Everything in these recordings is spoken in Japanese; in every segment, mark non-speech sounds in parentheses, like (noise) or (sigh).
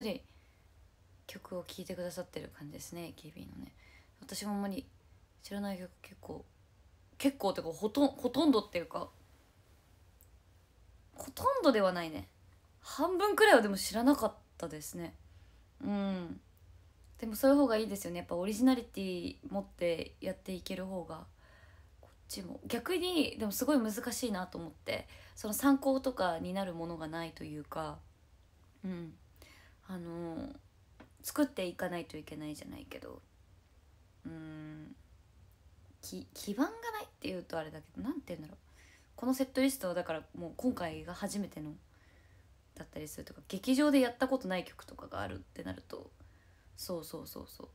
り曲を聴いてくださってる感じですね AKB のね私もあんまり知らない曲結構結構ってかほとほとんどっていうかほとんどではないね半分くらいはでも知らなかったですねうんでもそういう方がいいですよねやっぱオリジナリティ持ってやっていける方がこっちも逆にでもすごい難しいなと思ってその参考とかになるものがないというかうんあの作っていかないといけないじゃないけどうん基盤がないっていうとあれだけど何て言うんだろうこのセットリストはだからもう今回が初めてのだったりするとか劇場でやったことない曲とかがあるってなるとそうそうそうそう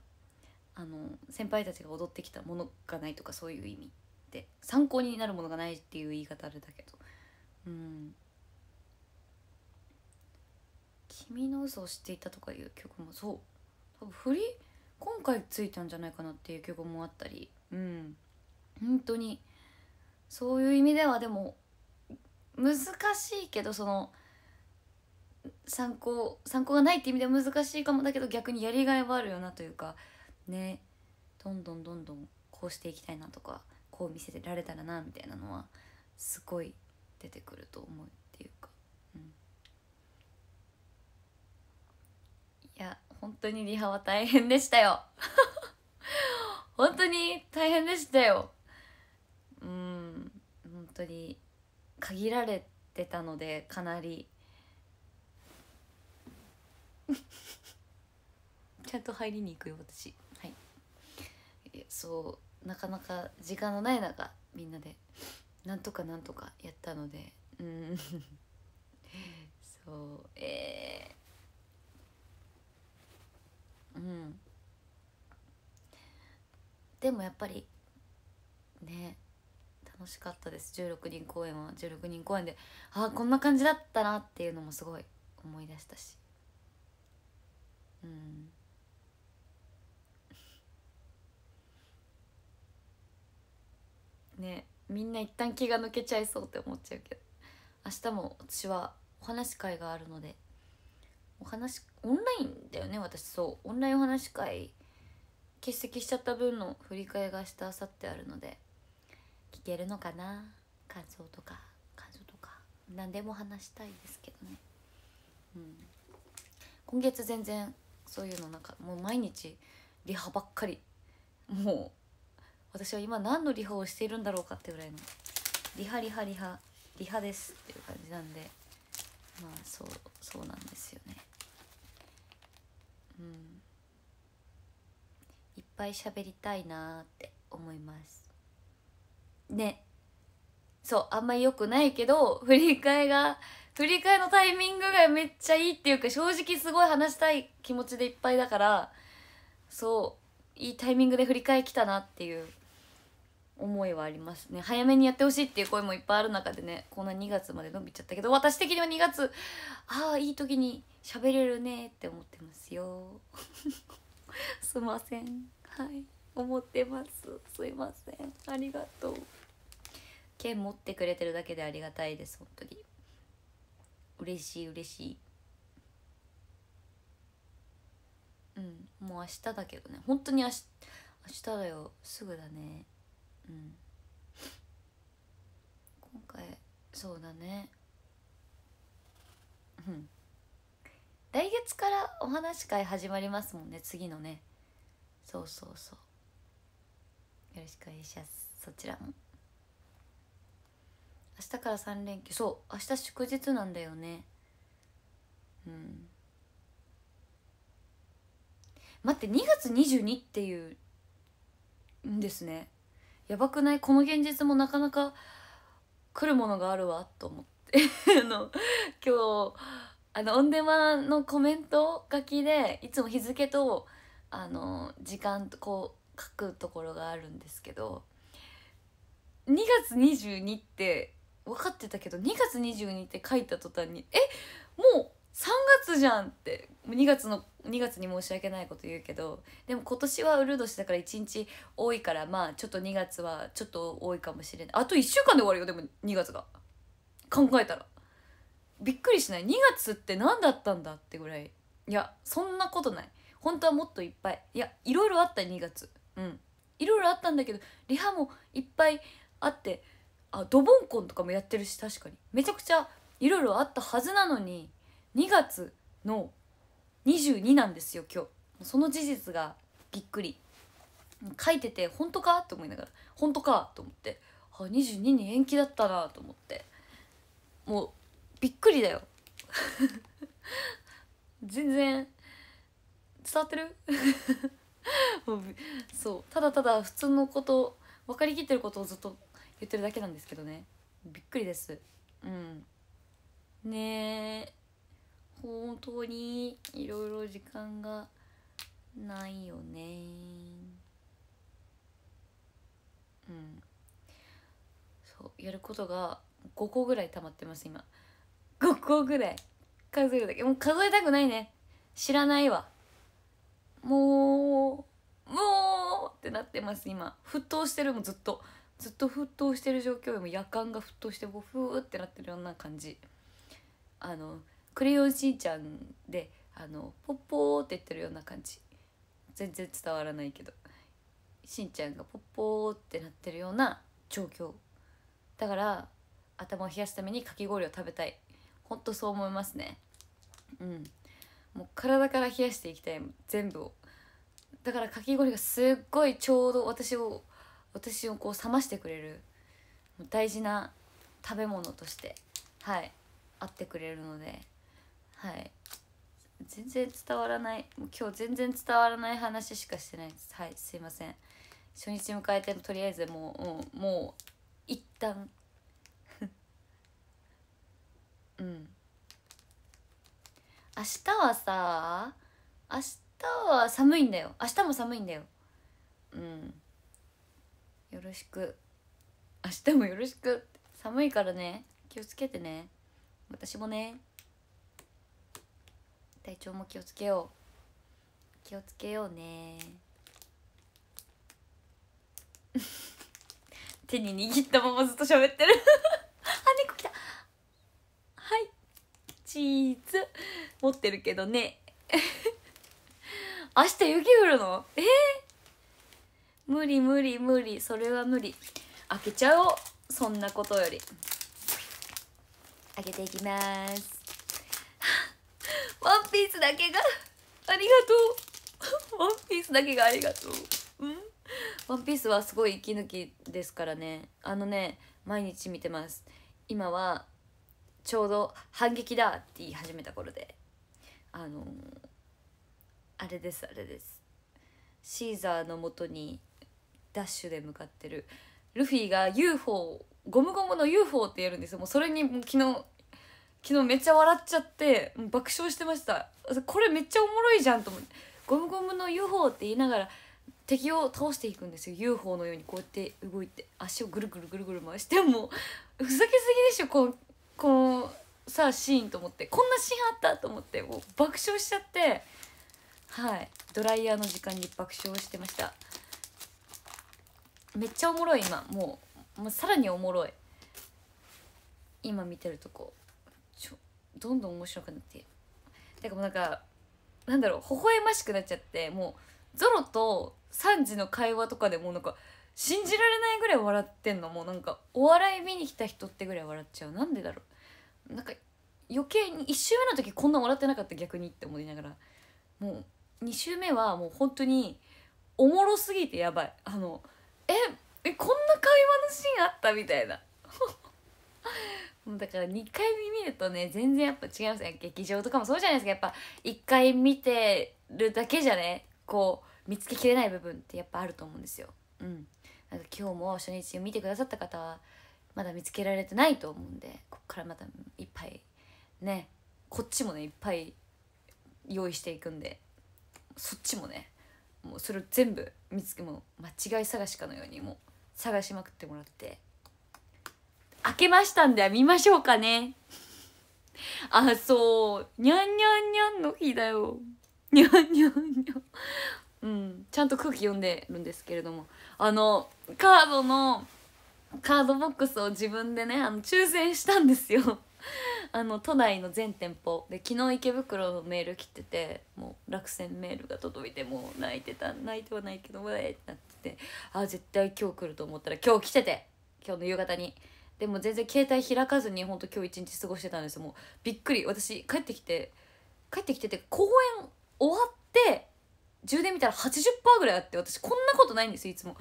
あの先輩たちが踊ってきたものがないとかそういう意味で参考になるものがないっていう言い方あれだけどうん君の嘘を知っていた」とかいう曲もそう多分振り今回ついたんじゃないかなっていう曲もあったりうん本当にそういう意味ではでも難しいけどその参考参考がないって意味では難しいかもだけど逆にやりがいはあるよなというかねどんどんどんどんこうしていきたいなとかこう見せられたらなみたいなのはすごい出てくると思うっていうかいや本当にリハは大変でしたよ (laughs) 本当に大変でしたようん本当に限られてたのでかなり (laughs) ちゃんと入りに行くよ私はいそうなかなか時間のない中みんなでなんとかなんとかやったのでうん (laughs) そうえー、うんでもやっぱりね楽しかったです16人公演は16人公演でああこんな感じだったなっていうのもすごい思い出したしうんねみんな一旦気が抜けちゃいそうって思っちゃうけど明日も私はお話会があるのでお話オンラインだよね私そうオンラインお話会欠席しちゃった分の振り替えがし日あさってあるので聞けるのかな感想とか感想とか何でも話したいですけどねうん今月全然そういうのなんかもう毎日リハばっかりもう私は今何のリハをしているんだろうかってぐらいのリハリハリハリハですっていう感じなんでまあそうそうなんですよねうんいっぱい喋りたいなって思いますねそうあんまり良くないけど (laughs) 振り替えが振り替えのタイミングがめっちゃいいっていうか正直すごい話したい気持ちでいっぱいだからそういいタイミングで振り替え来たなっていう思いはありますね早めにやってほしいっていう声もいっぱいある中でねこんな2月まで伸びちゃったけど私的には2月ああいい時に喋れるねって思ってますよ (laughs) すいませんはい思ってますすいませんありがとう剣持ってくれてるだけでありがたいです本当に嬉しい嬉しいうんもう明日だけどね本当に明日明日だよすぐだねうん今回そうだねうん来月からお話会始まりますもんね次のねそうそうそうよろしくお願いしますそちらも明日から3連休そう明日祝日なんだよねうん待って2月22っていうんですねやばくないこの現実もなかなか来るものがあるわと思って (laughs) あの今日あのオンデマのコメント書きでいつも日付とあの時間とこう書くところがあるんですけど2月22って分かってたけど2月22って書いた途端にえもう3月じゃんって2月の2月に申し訳ないこと言うけどでも今年はうる年だから1日多いからまあちょっと2月はちょっと多いかもしれないあと1週間で終わるよでも2月が考えたらびっくりしない2月って何だったんだってぐらいいやそんなことない本当はもっといっぱいいやいろいろあった2月うんいろいろあったんだけどリハもいっぱいあってあドボンコンとかもやってるし確かにめちゃくちゃいろいろあったはずなのに2月の22なんですよ今日その事実がびっくり書いてて本当かと思いながら本当かと思ってあ22に延期だったなと思ってもうびっくりだよ (laughs) 全然伝わってる (laughs) そうただただ普通のこと分かりきってることをずっと言ってるだけなんですけどねびっくりですうんねえ本当にいろいろ時間がないよねうんそうやることが5個ぐらい溜まってます今5個ぐらい数えるだけもう数えたくないね知らないわもうもうってなってます今沸騰してるもずっとずっと沸騰してる状況よりも夜間が沸騰してもうふーってなってるような感じあのクレヨンしんちゃんであのポッポーって言ってるような感じ全然伝わらないけどしんちゃんがポッポーってなってるような状況だから頭を冷やすためにかき氷を食べたいほんとそう思いますねうんもう体から冷やしていきたい全部をだからかき氷がすっごいちょうど私を私をこう冷ましてくれる大事な食べ物としてはい合ってくれるのではい全然伝わらない今日全然伝わらない話しかしてないですはいすいません初日迎えてとりあえずもう、もうもう一旦 (laughs) うん明日はさ明日は寒いんだよ明日も寒いんだようんよろしく明日もよろしく寒いからね気をつけてね私もね体調も気をつけよう気をつけようね (laughs) 手に握ったままずっと喋ってる (laughs) あ猫来たはいチーズ持ってるけどね (laughs) 明日雪降るのえー、無理無理無理それは無理開けちゃおうそんなことより開けていきますピースだけが (laughs) ありがとう (laughs) ワンピースだけがありがとううんワンピースはすごい息抜きですからねあのね毎日見てます今はちょうど「反撃だ!」って言い始めた頃であのー、あれですあれですシーザーのもとにダッシュで向かってるルフィが UFO ゴムゴムの UFO ってやるんですよもうそれにもう昨日昨日めっちゃ笑っちゃって爆笑してましたこれめっちゃおもろいじゃんと思ってゴムゴムの UFO って言いながら敵を倒していくんですよ UFO のようにこうやって動いて足をぐるぐるぐるぐる回してもうふざけすぎでしょこう。このさあシーンと思ってこんなシーンあったと思ってもう爆笑しちゃってはいドライヤーの時間に爆笑してましためっちゃおもろい今もうもうさらにおもろい今見てるとこどんどん面白くなってだからもうなんかなんだろう微笑ましくなっちゃってもうゾロとサンジの会話とかでもうなんか信じられないぐらい笑ってんのもうなんかお笑い見に来た人ってぐらい笑っちゃうなんでだろうなんか余計に1周目の時こんな笑ってなかった逆にって思いながらもう2周目はもう本当におもろすぎてやばいあのええこんな会話のシーンあったみたいなもうだから2回見るとね全然やっぱ違いますね劇場とかもそうじゃないですかやっぱ1回見てるだけじゃねこう見つけきれない部分ってやっぱあると思うんですよ。うん、なんか今日も初日を見てくださった方はまだ見つけられてないと思うんでこっからまたいっぱいねこっちもねいっぱい用意していくんでそっちもねもうそれを全部見つけもう間違い探しかのようにもう探しまくってもらって。開けましたんで見ましょうかね。あ、そう。にゃんにゃんにゃんの日だよ。にゃんにゃんにゃん。うん、ちゃんと空気読んでるんですけれどもあのカードのカードボックスを自分でねあの抽選したんですよあの都内の全店舗で昨日池袋のメール来ててもう落選メールが届いてもう泣いてた泣いてはないけどうえってなっててあ絶対今日来ると思ったら今日来てて今日の夕方に。でも全然携帯開かずにほんと今日一日過ごしてたんですもうびっくり私帰ってきて帰ってきてて公演終わって充電見たら80%ぐらいあって私こんなことないんですいつも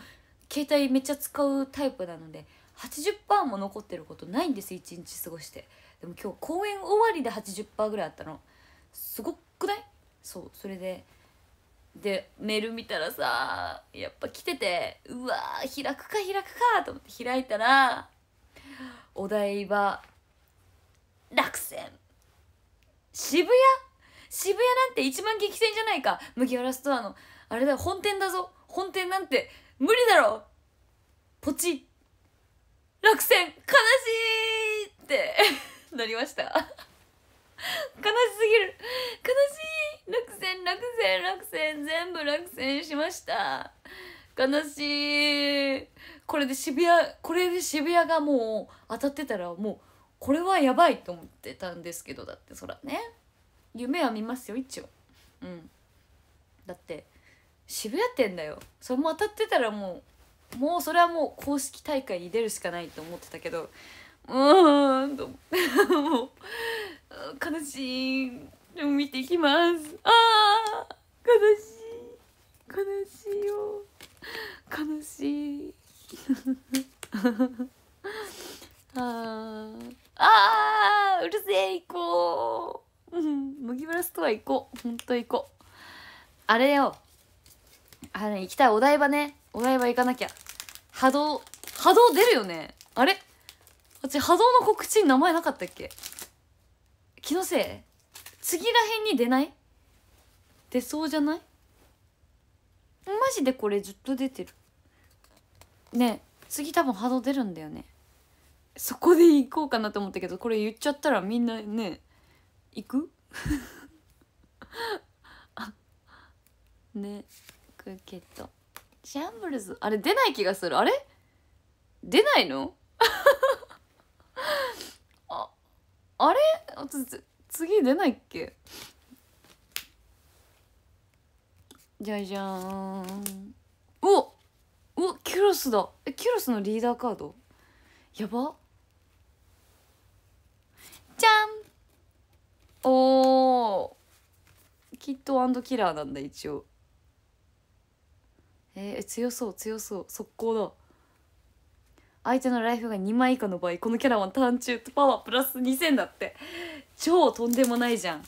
携帯めっちゃ使うタイプなので80%も残ってることないんです一日過ごしてでも今日公演終わりで80%ぐらいあったのすごくないそうそれででメール見たらさやっぱ来ててうわー開くか開くかと思って開いたらお台場落選渋谷渋谷なんて一番激戦じゃないか麦わらストアのあれだ本店だぞ本店なんて無理だろポチ落選悲しいって (laughs) なりました悲しすぎる悲しい落選落選落選全部落選しました悲しいこれで渋谷これで渋谷がもう当たってたらもうこれはやばいと思ってたんですけどだってそらね夢は見ますよ一応うんだって渋谷店だよそれも当たってたらもうもうそれはもう公式大会に出るしかないと思ってたけどうーんと (laughs) もう悲しいでも見ていきますああ悲しい悲しいよ悲しいああうるせえ行こう、うん、麦わらストア行こうほんと行こうあれよあれ行きたいお台場ねお台場行かなきゃ波動波動出るよねあれ私っ波動の告知に名前なかったっけ気のせい次らへんに出ない出そうじゃないマジでこれずっと出てるね次多分波動出るんだよねそこで行こうかなと思ったけどこれ言っちゃったらみんなね行くあ (laughs) ねクーケットシャンブルズあれ出ない気がするあれ出ないの (laughs) ああれ次出ないっけじゃじゃーんおおキュロスだえキュロスのリーダーカードやばじゃんおーキットキラーなんだ一応えー、強そう強そう速攻だ相手のライフが2枚以下の場合このキャラは単中とパワープラス2000だって超とんでもないじゃん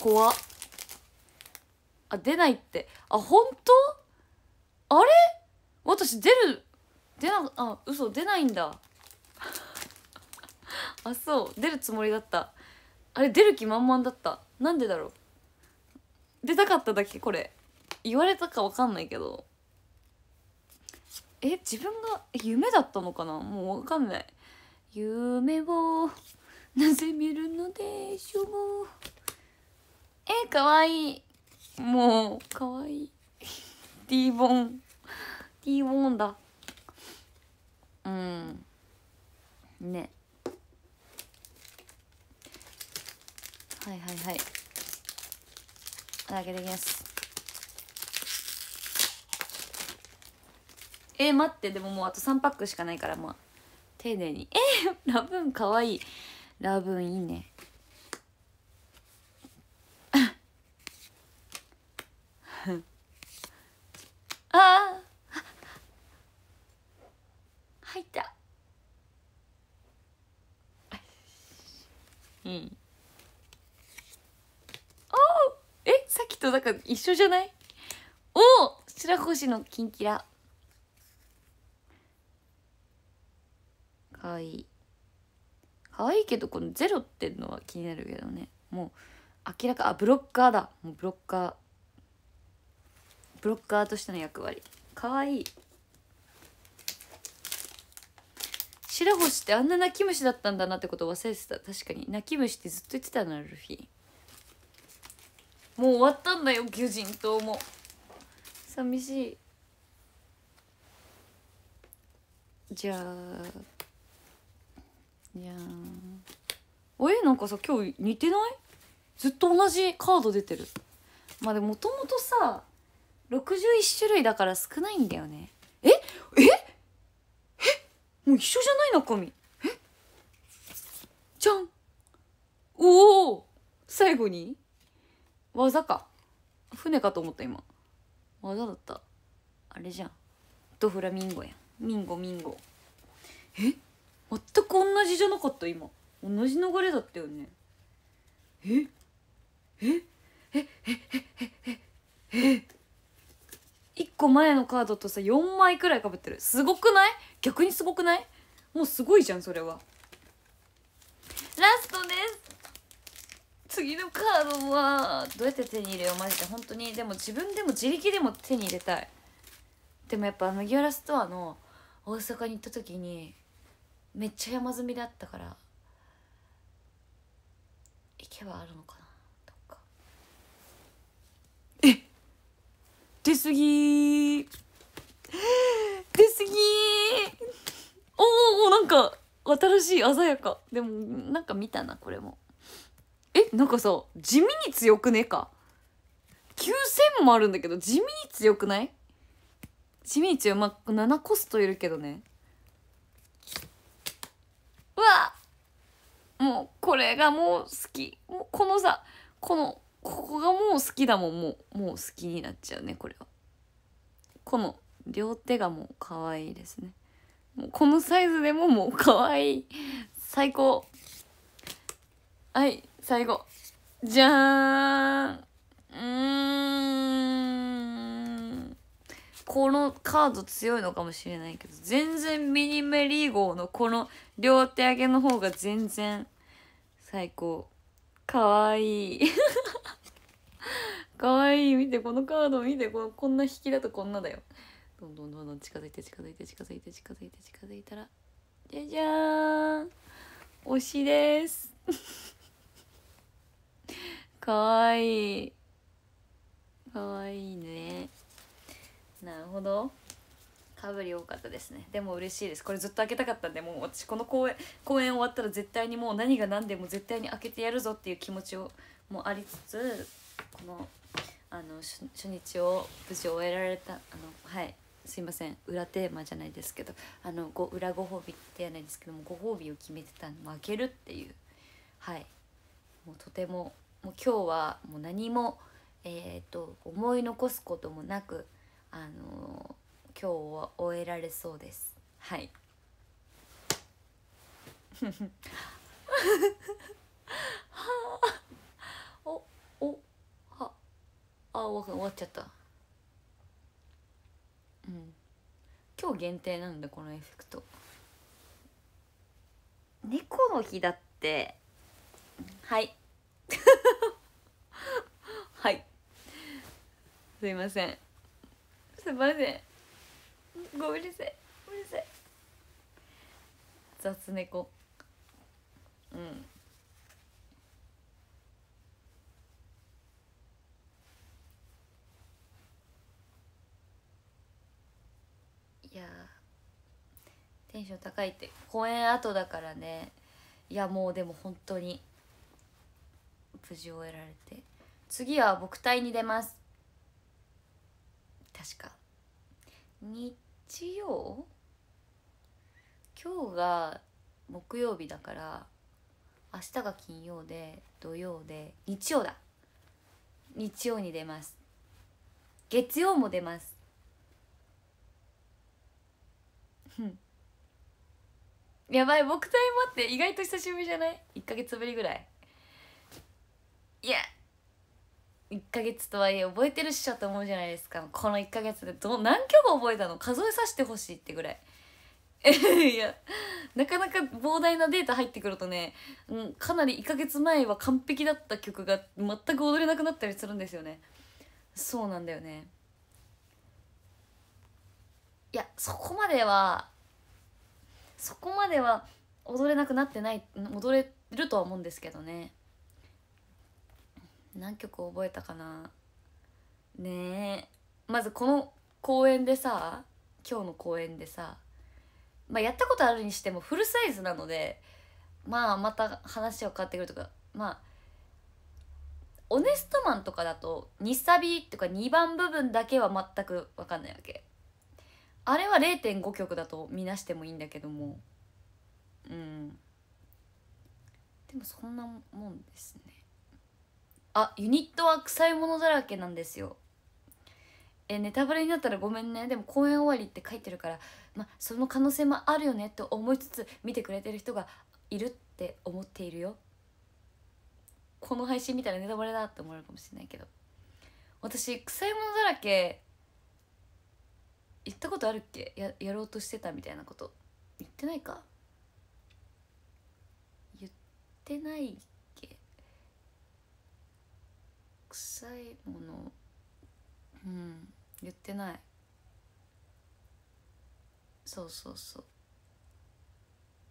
怖っあ出ないってあ本当あれ私出る出なあ嘘出ないんだ (laughs) あそう出るつもりだったあれ出る気満々だったなんでだろう出たかっただけこれ言われたか分かんないけどえ自分が夢だったのかなもう分かんない夢をなぜ見るのでしょうえかわいいもうかわいい D ボン D ボンだうんねはいはいはい開けてきますえー、待ってでももうあと3パックしかないからまあ丁寧にえー、ラブンかわいいラブンいいね一緒じゃないおお白星のキンキラかわいいかわいいけどこのゼロってのは気になるけどねもう明らかあブロッカーだもうブロッカーブロッカーとしての役割かわいい白星ってあんな泣き虫だったんだなってことを忘れてた確かに泣き虫ってずっと言ってたなルフィもう終わったんだよ巨人とも寂しいじゃあじゃあえなんかさ今日似てないずっと同じカード出てるまあでももともとさ61種類だから少ないんだよねえええもう一緒じゃない中身えじゃんおお最後に技か船かと思った今技だったあれじゃんドフラミンゴやミンゴミンゴえ全く同じじゃなかった今同じ流れだったよねえええええええ1個前のカードとさ4枚くらいかぶってるすごくない逆にすごくないもうすごいじゃんそれはラストです次のカードはどうやって手に入れようマジで本当にでも自分でも自力でも手に入れたいでもやっぱ麦わらストアの大阪に行った時にめっちゃ山積みだったから行けばあるのかなとかえ出過ぎ出過ぎおおなんか新しい鮮やかでもなんか見たなこれもえなんかさ地味に強くねか9,000もあるんだけど地味に強くない地味に強いまあ7コストいるけどねうわもうこれがもう好きもうこのさこのここがもう好きだもんもうもう好きになっちゃうねこれはこの両手がもう可愛いですねもうこのサイズでももう可愛い最高はい最後じゃーんうんこのカード強いのかもしれないけど全然ミニメリーゴーのこの両手上げの方が全然最高かわいい (laughs) かわいい見てこのカード見てこのこんな引きだとこんなだよどんどんどんどん近づいて近づいて近づいて近づいて近づいたらじゃじゃーん推しですかわいいかわいいねなるほどかぶり多かったですねでも嬉しいですこれずっと開けたかったんでもう私この公演公演終わったら絶対にもう何が何でも絶対に開けてやるぞっていう気持ちをもありつつこのあの初日を無事終えられたあのはいすいません裏テーマじゃないですけどあのご裏ご褒美ってやないですけどもご褒美を決めてたんで開けるっていうはいもうとてももう今日はもう何も、えーと、思い残すこともなく、あのー、今日は終えられそうです。はいはあ、おおはあ終わっちゃったうん今日限定なんだこのエフェクト猫の日だってはい (laughs) はいすいませんすいませんごめんなさいごめんなさい雑猫うんいやテンション高いって公演後だからねいやもうでも本当に無事終えられて次は僕隊に出ます確か日曜今日が木曜日だから明日が金曜で土曜で日曜だ日曜に出ます月曜も出ますやばい僕隊もって意外と久しぶりじゃない1か月ぶりぐらいいや1ヶ月とはいえ覚えてるっしょって思うじゃないですかこの1ヶ月でど何曲覚えたの数えさせてほしいってぐらい (laughs) いやなかなか膨大なデータ入ってくるとね、うん、かなり1ヶ月前は完璧だった曲が全く踊れなくなったりするんですよねそうなんだよねいやそこまではそこまでは踊れなくなってない踊れるとは思うんですけどね何曲覚えたかなねえまずこの公演でさ今日の公演でさ、まあ、やったことあるにしてもフルサイズなのでまあまた話は変わってくるとかまあオネストマンとかだと2サビとか2番部分だけは全く分かんないわけあれは0.5曲だと見なしてもいいんだけどもうんでもそんなもんですねあユニットは臭いものだらけなんですよえネタバレになったらごめんねでも公演終わりって書いてるから、ま、その可能性もあるよねと思いつつ見てくれてる人がいるって思っているよこの配信見たらネタバレだって思われるかもしれないけど私臭いものだらけ言ったことあるっけややろうとしてたみたいなこと言ってないか言ってない臭いものうん言ってないそうそうそう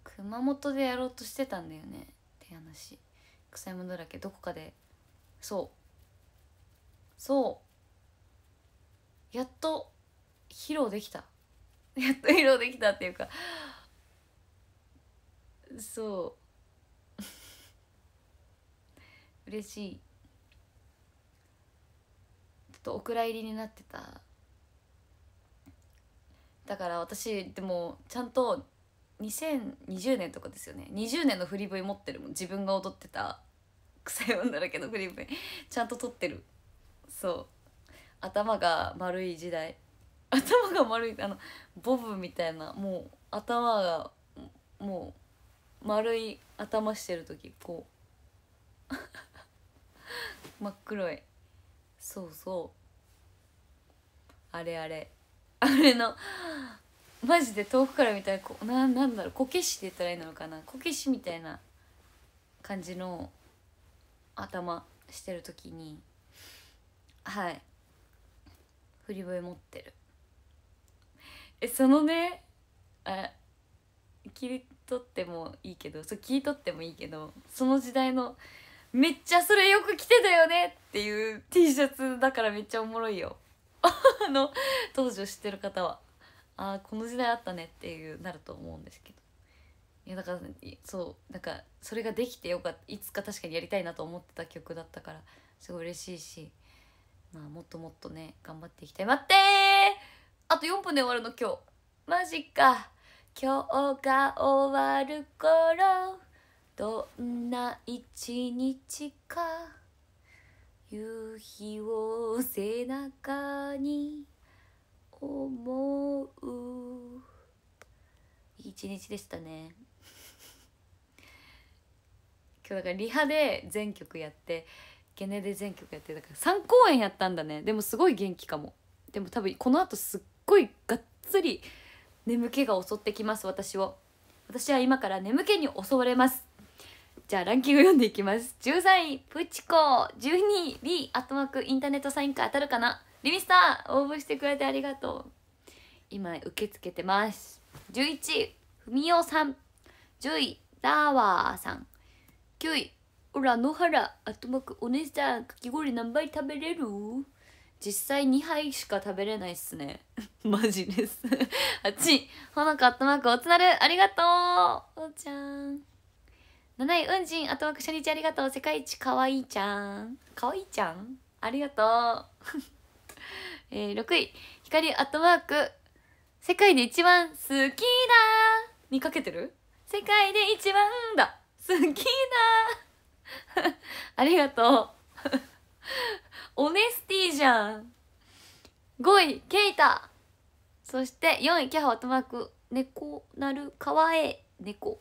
熊本でやろうとしてたんだよねって話臭いものだらけどこかでそうそうやっと披露できた (laughs) やっと披露できたっていうかそう (laughs) 嬉しいとお蔵入りになってただから私でもちゃんと2020年とかですよね20年の振り V 持ってるもん自分が踊ってた臭い女だけど振り V ちゃんと撮ってるそう頭が丸い時代頭が丸いあのボブみたいなもう頭がもう丸い頭してる時こう (laughs) 真っ黒いそうそうあれあれあれのマジで遠くから見たらこななんだろうこけしって言ったらいいのかなこけしみたいな感じの頭してる時にはい振り笛持ってるえそのねあ切り取ってもいいけどそう切り取ってもいいけどその時代のめっちゃそれよく着てたよねっていう T シャツだからめっちゃおもろいよ (laughs) あの当時を知ってる方はああこの時代あったねっていうなると思うんですけどいやだからそうなんかそれができてよかったいつか確かにやりたいなと思ってた曲だったからすごい嬉しいし、まあ、もっともっとね頑張っていきたい待ってあと4分で終わるの今日マジか今日が終わる頃どんな一日か夕日を背中に思う一日でしたね (laughs) 今日だからリハで全曲やってゲネで全曲やってだから3公演やったんだねでもすごい元気かもでも多分このあとすっごいがっつり眠気が襲ってきます私を私は今から眠気に襲われますじゃあランキング読んでいきます。13位、プチコ。12位、リアットマーク、インターネットサインか当たるかなリミスター応募してくれてありがとう。今、受け付けてます。11位、ふみおさん。10位、ダーワーさん。9位、ほら、野原、トマーク、お姉ちゃん、かき氷何杯食べれる実際2杯しか食べれないっすね。(laughs) マジです。8 (laughs) 位、ほのかトマーク、おつなる、ありがとうおうちゃん。七井運賃、あとは初日ありがとう。世界一かわいいちゃん。かわいいちゃんありがとう。(laughs) えー、6位、光アットワーク、世界で一番好きだにかけてる世界で一番だ好きだ (laughs) ありがとう。(laughs) オネスティじゃん。5位、ケイタ。そして4位、キャハアットワーク、猫なるかわえ、猫。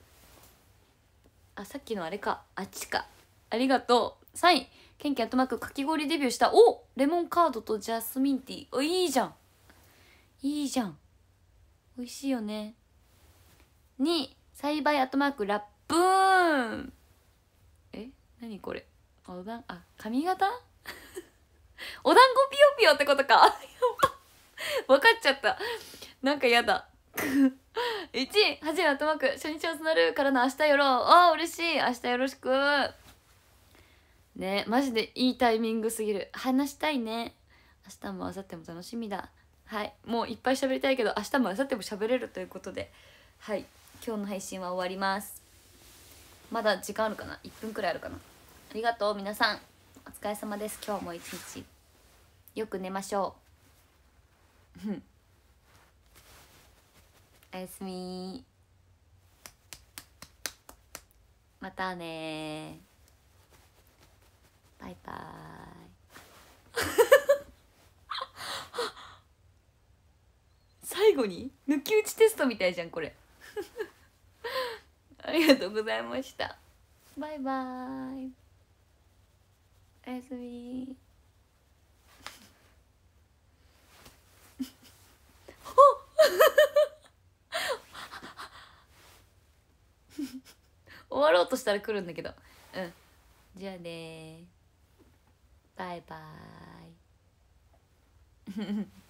あさっきのあれかあっちかありがとう3位ケンケンとークかき氷デビューしたおレモンカードとジャスミンティーおいいじゃんいいじゃん美味しいよね2位栽培アットマークラップーンえ何これあおだんあ髪型 (laughs) お団子ピヨピヨってことかわ (laughs) (laughs) かっちゃったなんかやだ1 (laughs) 位「はトマク初日を募る」からの「明日よろ」あう嬉しい明日よろしくねマジでいいタイミングすぎる話したいね明日も明後日も楽しみだはいもういっぱい喋りたいけど明日も明後日も喋れるということではい今日の配信は終わりますまだ時間あるかな1分くらいあるかなありがとう皆さんお疲れ様です今日も一日よく寝ましょうおやすみまたねバイバイ (laughs) 最後に抜き打ちテストみたいじゃんこれ (laughs) ありがとうございましたバイバイおやすみ終わろうとしたら来るんだけどうんじゃあねバイバーイ